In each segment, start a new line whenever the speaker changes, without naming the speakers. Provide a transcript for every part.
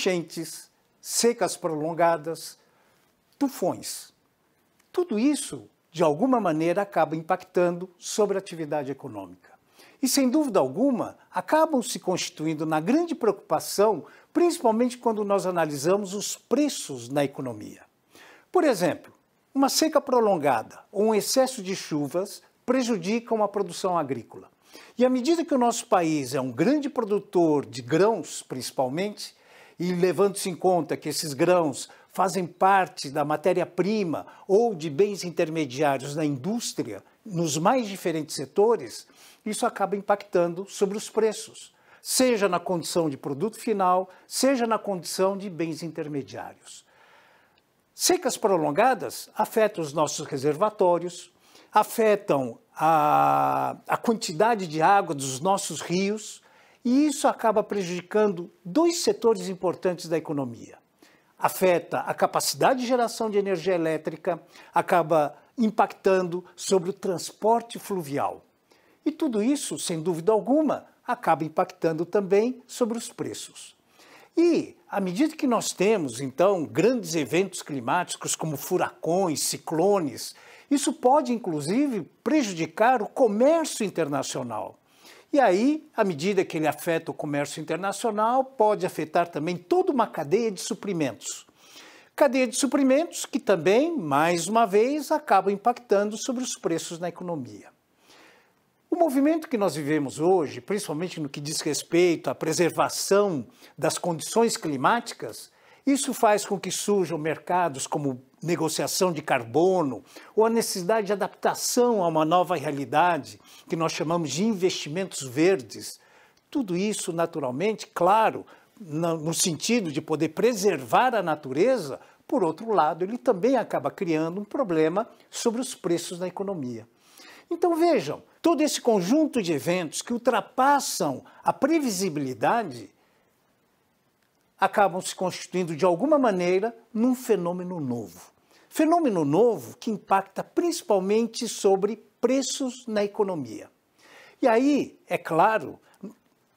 enchentes, secas prolongadas, tufões. Tudo isso, de alguma maneira, acaba impactando sobre a atividade econômica. E, sem dúvida alguma, acabam se constituindo na grande preocupação, principalmente quando nós analisamos os preços na economia. Por exemplo, uma seca prolongada ou um excesso de chuvas prejudicam a produção agrícola. E à medida que o nosso país é um grande produtor de grãos, principalmente, e levando-se em conta que esses grãos fazem parte da matéria-prima ou de bens intermediários na indústria, nos mais diferentes setores, isso acaba impactando sobre os preços, seja na condição de produto final, seja na condição de bens intermediários. Secas prolongadas afetam os nossos reservatórios, afetam a, a quantidade de água dos nossos rios, e isso acaba prejudicando dois setores importantes da economia. Afeta a capacidade de geração de energia elétrica, acaba impactando sobre o transporte fluvial. E tudo isso, sem dúvida alguma, acaba impactando também sobre os preços. E, à medida que nós temos, então, grandes eventos climáticos como furacões, ciclones, isso pode, inclusive, prejudicar o comércio internacional. E aí, à medida que ele afeta o comércio internacional, pode afetar também toda uma cadeia de suprimentos. Cadeia de suprimentos que também, mais uma vez, acaba impactando sobre os preços na economia. O movimento que nós vivemos hoje, principalmente no que diz respeito à preservação das condições climáticas, isso faz com que surjam mercados como negociação de carbono ou a necessidade de adaptação a uma nova realidade, que nós chamamos de investimentos verdes. Tudo isso, naturalmente, claro, no sentido de poder preservar a natureza, por outro lado, ele também acaba criando um problema sobre os preços da economia. Então vejam, todo esse conjunto de eventos que ultrapassam a previsibilidade acabam se constituindo de alguma maneira num fenômeno novo. Fenômeno novo que impacta principalmente sobre preços na economia. E aí, é claro,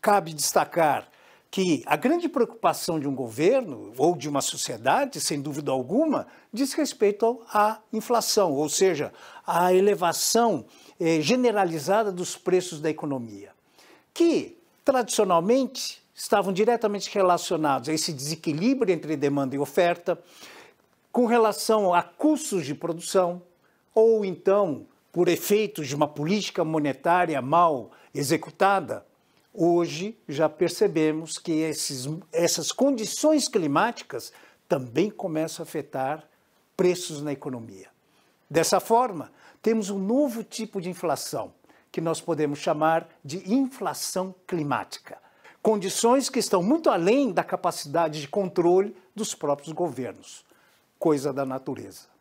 cabe destacar que a grande preocupação de um governo ou de uma sociedade, sem dúvida alguma, diz respeito à inflação, ou seja, à elevação eh, generalizada dos preços da economia, que tradicionalmente estavam diretamente relacionados a esse desequilíbrio entre demanda e oferta, com relação a custos de produção, ou então por efeitos de uma política monetária mal executada, hoje já percebemos que esses, essas condições climáticas também começam a afetar preços na economia. Dessa forma, temos um novo tipo de inflação, que nós podemos chamar de inflação climática condições que estão muito além da capacidade de controle dos próprios governos, coisa da natureza.